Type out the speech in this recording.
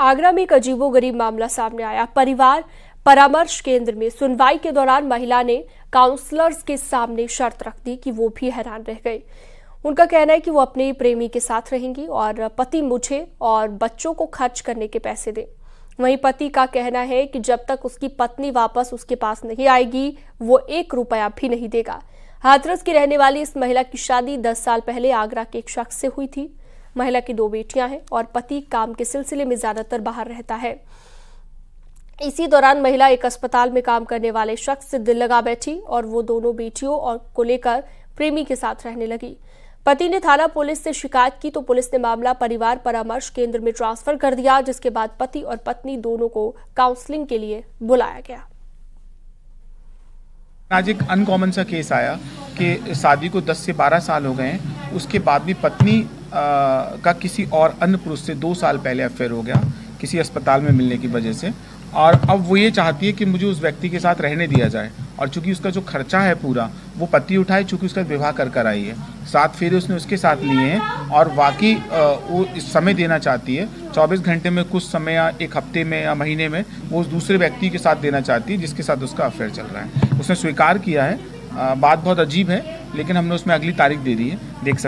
आगरा में एक अजीबो गरीब मामला सामने आया परिवार परामर्श केंद्र में सुनवाई के दौरान महिला ने काउंसलर्स के सामने शर्त रख दी कि वो भी हैरान रह गए उनका कहना है कि वो अपने प्रेमी के साथ रहेंगी और पति मुझे और बच्चों को खर्च करने के पैसे दे वहीं पति का कहना है कि जब तक उसकी पत्नी वापस उसके पास नहीं आएगी वो एक रुपया भी नहीं देगा हाथरस की रहने वाली इस महिला की शादी 10 साल पहले आगरा के एक शख्स से हुई थी महिला की दो बेटियां हैं और पति काम के सिलसिले में ज्यादातर बाहर रहता है इसी दौरान महिला एक अस्पताल में काम करने वाले शख्स से दिल लगा बैठी और वो दोनों बेटियों और को लेकर प्रेमी के साथ रहने लगी पति ने थाना पुलिस से शिकायत की तो पुलिस ने मामला परिवार परामर्श केंद्र में ट्रांसफर कर दिया जिसके बाद पति और पत्नी दोनों को काउंसलिंग के लिए बुलाया गया आज एक अनकॉमन सा केस आया कि शादी को 10 से 12 साल हो गए हैं उसके बाद भी पत्नी का किसी और अन्य पुरुष से दो साल पहले अफेयर हो गया किसी अस्पताल में मिलने की वजह से और अब वो ये चाहती है कि मुझे उस व्यक्ति के साथ रहने दिया जाए और चूंकि उसका जो खर्चा है पूरा वो पति उठाए चूंकि उसका विवाह कर कर आई है सात फेरे उसने उसके साथ लिए हैं और वाकई वो इस समय देना चाहती है चौबीस घंटे में कुछ समय या एक हफ्ते में या महीने में वो उस दूसरे व्यक्ति के साथ देना चाहती है जिसके साथ उसका अफेयर चल रहा है उसने स्वीकार किया है बात बहुत अजीब है लेकिन हमने उसमें अगली तारीख दे दी है देख सकते